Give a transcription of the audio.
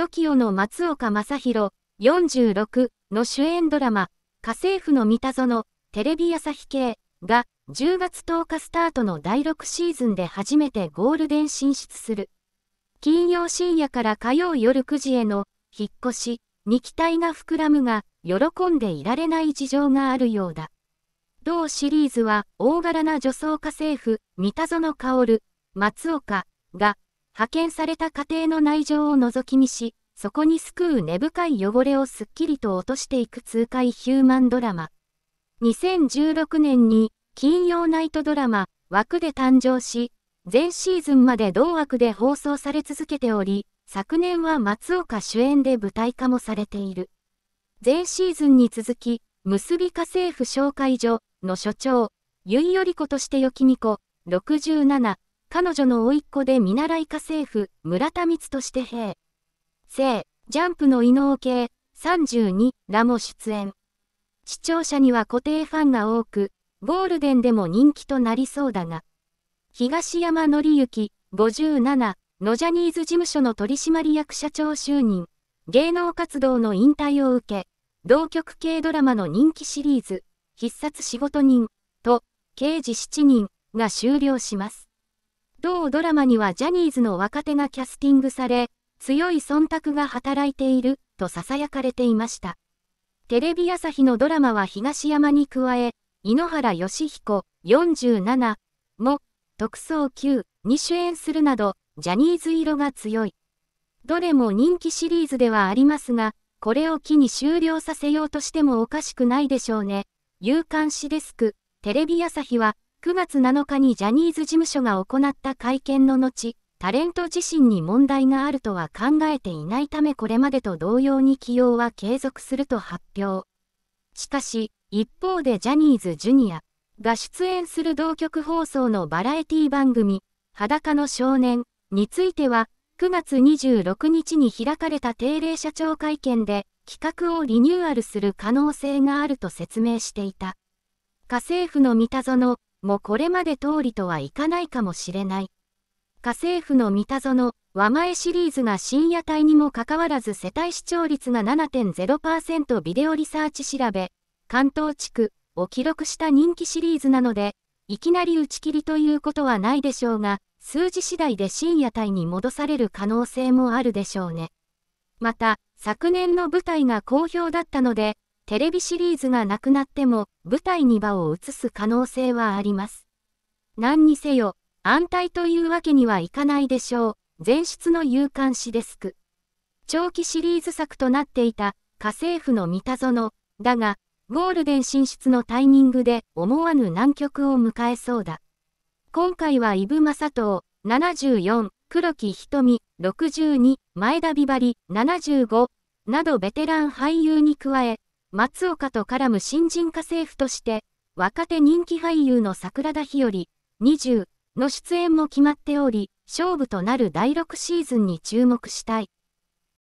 TOKIO の松岡正宏46の主演ドラマ、家政婦の三田園、テレビ朝日系が10月10日スタートの第6シーズンで初めてゴールデン進出する。金曜深夜から火曜夜9時への引っ越しに期待が膨らむが、喜んでいられない事情があるようだ。同シリーズは大柄な女装家政婦、三田園薫、松岡が派遣された家庭の内情を覗き見し、そこにすくう根深い汚れをすっきりと落としていく痛快ヒューマンドラマ。2016年に金曜ナイトドラマ枠で誕生し、前シーズンまで同枠で放送され続けており、昨年は松岡主演で舞台化もされている。前シーズンに続き、結び家政婦紹介所の所長、ゆいより子としてよきみこ、67、彼女の甥っ子で見習い家政婦、村田光として兵。生、ジャンプの異能系、32らも出演。視聴者には固定ファンが多く、ゴールデンでも人気となりそうだが、東山紀之、57のジャニーズ事務所の取締役社長就任、芸能活動の引退を受け、同局系ドラマの人気シリーズ、必殺仕事人と、刑事7人が終了します。同ドラマにはジャニーズの若手がキャスティングされ、強い忖度が働いている、と囁かれていました。テレビ朝日のドラマは東山に加え、井ノ原快彦47も特捜9に主演するなど、ジャニーズ色が強い。どれも人気シリーズではありますが、これを機に終了させようとしてもおかしくないでしょうね。有刊誌デスク、テレビ朝日は、9月7日にジャニーズ事務所が行った会見の後、タレント自身に問題があるとは考えていないためこれまでと同様に起用は継続すると発表。しかし、一方でジャニーズジュニアが出演する同局放送のバラエティ番組、裸の少年については、9月26日に開かれた定例社長会見で、企画をリニューアルする可能性があると説明していた。家政婦の三田園もこれまで通りとはいかないかもしれない。家政婦の三田園、和前シリーズが深夜帯にもかかわらず世帯視聴率が7.0%ビデオリサーチ調べ、関東地区を記録した人気シリーズなので、いきなり打ち切りということはないでしょうが、数字次第で深夜帯に戻される可能性もあるでしょうね。また、昨年の舞台が好評だったので、テレビシリーズがなくなっても舞台に場を移す可能性はあります。何にせよ、安泰というわけにはいかないでしょう。前出の勇敢誌デスク。長期シリーズ作となっていた家政婦の三田園、だが、ゴールデン進出のタイミングで思わぬ難局を迎えそうだ。今回はイブ・マサトウ、74、黒木瞳、62、前田美バリ、75、などベテラン俳優に加え、松岡と絡む新人家政婦として、若手人気俳優の桜田日和、20の出演も決まっており、勝負となる第6シーズンに注目したい。